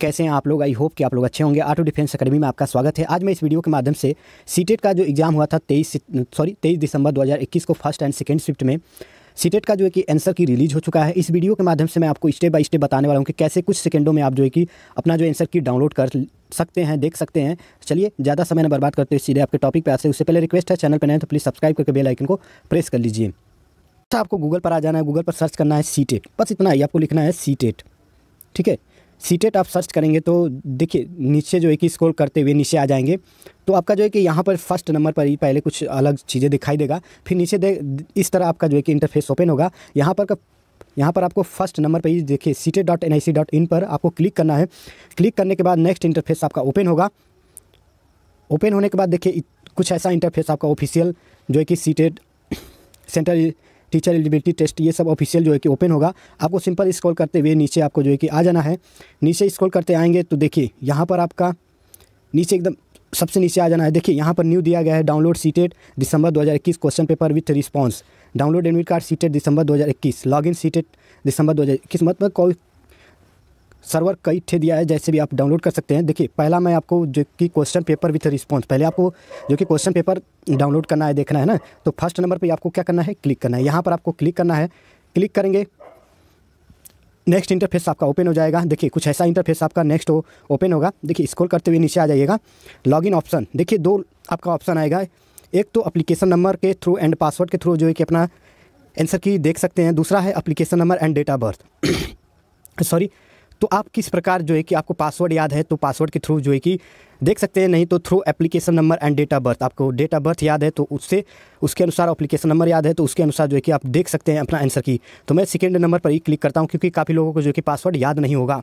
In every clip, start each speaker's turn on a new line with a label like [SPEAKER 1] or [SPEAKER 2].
[SPEAKER 1] कैसे हैं आप लोग आई होप कि आप लोग अच्छे होंगे आटो डिफेंस अकेडमी में आपका स्वागत है आज मैं इस वीडियो के माध्यम से सीटेट e का जो एग्ज़ाम हुआ था तेईस सॉरी तेईस दिसंबर 2021 को फर्स्ट एंड सेकेंड शिफ्ट में सीटेट e का जो है कि आंसर की रिलीज हो चुका है इस वीडियो के माध्यम से मैं आपको स्टेप बाय स्टेप बताने वाला हूँ कि कैसे कुछ सेकंडों में आप जो है कि अपना जो आंसर की डाउनलोड कर सकते हैं देख सकते हैं चलिए ज़्यादा समय ना बर्बाद करते हुए सीधे आपके टॉपिक पर आते उससे पहले रिक्वेस्ट है चैनल पर नहीं तो प्लीज़ सब्सक्राइब करके बेल आइकन को प्रेस कर लीजिए आपको गूगल पर आ जाना है गूगल पर सर्च करना है सीटेट e बस इतना ही आपको लिखना है सीटेट ठीक है सीटेट आप सर्च करेंगे तो देखिए नीचे जो है कि स्क्रोल करते हुए नीचे आ जाएंगे तो आपका जो है कि यहाँ पर फर्स्ट नंबर पर ही पहले कुछ अलग चीज़ें दिखाई देगा फिर नीचे दे इस तरह आपका जो है कि इंटरफेस ओपन होगा यहाँ पर का यहाँ पर आपको फर्स्ट नंबर पर ही देखिए CTET dot N I C dot in पर आपको क्लिक करना है क्लिक करने के बाद नेक्स्ट इंटरफेस आपका ओपन होगा ओपन होने के बाद देखिए कुछ ऐसा इंटरफेस आपका ऑफिशियल जो है कि CTET centre teacher eligibility test ये सब ऑफिशियल जो है कि ओपन होगा आपको सिंपल स्क्रॉल करते हुए नीचे आपको जो है कि आ जाना है नीचे स्क्रॉल करते आएंगे तो देखिए यहाँ पर आपका नीचे एकदम सबसे नीचे आ जाना है देखिए यहाँ पर न्यू दिया गया है डाउनलोड सीटेड दिसंबर 2021 question paper with response download admit card CTET दिसंबर 2021 लॉगिन सीटेड दिसंबर 2021 मतलब कोई सर्वर कई ठे दिया है जैसे भी आप डाउनलोड कर सकते हैं देखिए पहला मैं आपको जो कि क्वेश्चन पेपर विथ रिस्पॉन्स पहले आपको जो कि क्वेश्चन पेपर डाउनलोड करना है देखना है ना तो फर्स्ट नंबर पे आपको क्या करना है क्लिक करना है यहाँ पर आपको क्लिक करना है क्लिक करेंगे नेक्स्ट इंटरफेस आपका ओपन हो जाएगा देखिए कुछ ऐसा इंटरफेस आपका नेक्स्ट हो ओपन होगा देखिए स्कोर करते हुए नीचे आ जाइएगा लॉगिन ऑप्शन देखिए दो आपका ऑप्शन आएगा एक तो अप्लीकेशन नंबर के थ्रू एंड पासवर्ड के थ्रू जो है कि अपना आंसर की देख सकते हैं दूसरा है application number and date of birth sorry तो आप किस प्रकार जो है कि आपको पासवर्ड याद है तो पासवर्ड के थ्रू जो है कि देख सकते हैं नहीं तो through application number and date of birth आपको डेट ऑफ बर्थ याद है तो उससे उसके अनुसार एप्लीकेशन नंबर याद है तो उसके अनुसार जो है कि आप देख सकते हैं अपना आंसर की तो मैं सेकेंड नंबर पर ही क्लिक करता हूँ क्योंकि काफ़ी लोगों को जो है कि पासवर्ड याद नहीं होगा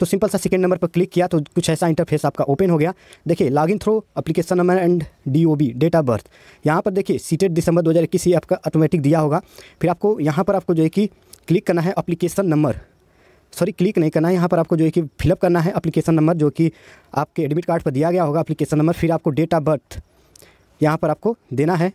[SPEAKER 1] तो सिंपल सा सेकेंड नंबर पर क्लिक किया तो कुछ ऐसा इंटरफेस आपका ओपन हो गया देखिए login through application number and D O B date of birth यहाँ पर देखिए सीटेड दिसंबर दो हज़ार इक्कीस ये आपका ऑटोमेटिक दिया होगा फिर आपको यहाँ पर आपको जो है कि क्लिक करना है अपलीकेशन नंबर सॉरी क्लिक नहीं करना है यहाँ पर आपको जो है कि फिलअप करना है अपलीकेशन नंबर जो कि आपके एडमिट कार्ड पर दिया गया होगा अप्लीकेशन नंबर फिर आपको डेट ऑफ बर्थ यहाँ पर आपको देना है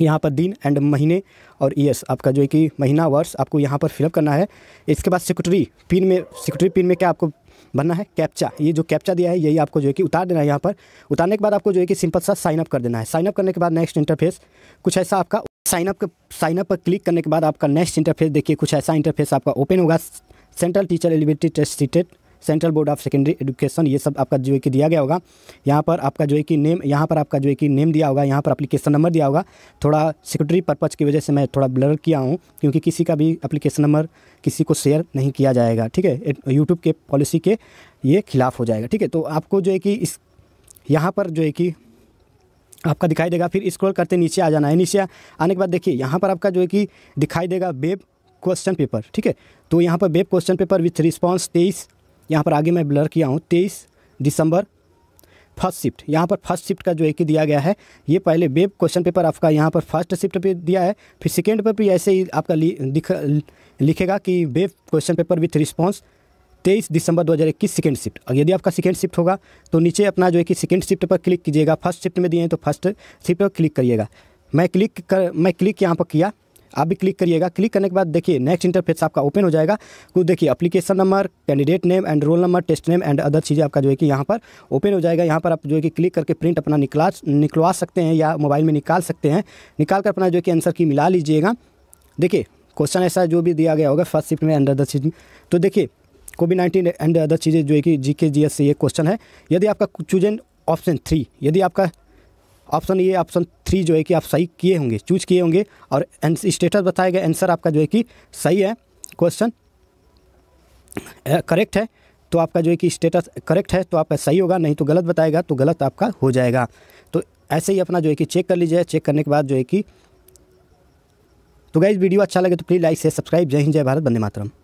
[SPEAKER 1] यहाँ पर दिन एंड महीने और ईयर्स आपका जो है कि महीना वर्ष आपको यहाँ पर फिलअप करना है इसके बाद सिक्योरिटी पिन में सिक्योरिटी पिन में क्या आपको बनना है कैप्चा ये जो कैप्चा दिया है यही आपको जो है कि उतार देना है यहाँ पर उतारने के बाद आपको जो है कि सिंपल सा साइनअप कर देना है साइनअप करने के बाद नेक्स्ट इंटरफेस कुछ ऐसा आपका साइनअप साइनअप पर क्लिक करने के बाद आपका नेक्स्ट इंटरफेस देखिए कुछ ऐसा इंटरफेस आपका ओपन होगा central teacher eligibility test CTET central board of secondary education ये सब आपका जो है कि दिया गया होगा यहाँ पर आपका जो है कि नेम यहाँ पर आपका जो है कि नेम दिया होगा यहाँ पर अप्लीकेशन नंबर दिया होगा थोड़ा सिक्योरिटी पर्पज़ की वजह से मैं थोड़ा ब्लर किया हूँ क्योंकि किसी का भी अप्लीकेशन नंबर किसी को शेयर नहीं किया जाएगा ठीक है यूट्यूब के पॉलिसी के ये खिलाफ हो जाएगा ठीक है तो आपको जो है कि इस यहाँ पर जो है कि आपका दिखाई देगा फिर स्क्रॉल करते नीचे आ जाना है नीचे आने के बाद देखिए यहाँ पर आपका जो है कि दिखाई देगा वेब क्वेश्चन पेपर ठीक है तो यहाँ पर web question paper with response तेईस यहाँ पर आगे मैं ब्लर किया हूँ तेईस दिसंबर फर्स्ट शिफ्ट यहाँ पर फर्स्ट शिफ्ट का जो है कि दिया गया है ये पहले वेब क्वेश्चन पेपर आपका यहाँ पर फर्स्ट शिफ्ट पे दिया है फिर सेकेंड पर भी ऐसे ही आपका लिख लिखेगा कि web question paper with response तेईस दिसंबर 2021 सेकेंड शिफ्ट और यदि आपका सेकेंड शिफ्ट होगा तो नीचे अपना जो है कि सेकेंड शिफ्ट पर क्लिक कीजिएगा फर्स्ट शिफ्ट में दिए हैं तो फर्स्ट शिफ्ट पर क्लिक करिएगा मैं क्लिक कर मैं क्लिक यहाँ पर किया आप भी क्लिक करिएगा क्लिक करने के बाद देखिए नेक्स्ट इंटरफेस आपका ओपन हो जाएगा कुछ तो देखिए application number candidate name and roll number test name and other चीज़ें आपका जो है कि यहाँ पर ओपन हो जाएगा यहाँ पर आप जो है कि क्लिक करके प्रिंट अपना निकला निकलवा सकते हैं या मोबाइल में निकाल सकते हैं निकाल कर अपना जो है कि आंसर की मिला लीजिएगा देखिए क्वेश्चन ऐसा जो भी दिया गया होगा फर्स्ट शिफ्ट में एंड अदर चीज तो देखिए कोविड नाइन्टीन एंड अदर चीज़ें जो है कि जी के जी एस से ये क्वेश्चन है यदि आपका चूजन ऑप्शन थ्री यदि आपका ऑप्शन ये ऑप्शन थ्री जो है कि आप सही किए होंगे चूज किए होंगे और स्टेटस बताया गया आंसर आपका जो है कि सही है क्वेश्चन करेक्ट है तो आपका जो है कि स्टेटस करेक्ट है तो आपका सही होगा नहीं तो गलत बताएगा तो गलत आपका हो जाएगा तो ऐसे ही अपना जो है कि चेक कर लीजिए चेक करने के बाद जो है कि तो गाइज वीडियो अच्छा लगे तो प्लीज़ लाइक से सब्सक्राइब जय हिंद जय भारत बंदे मातरम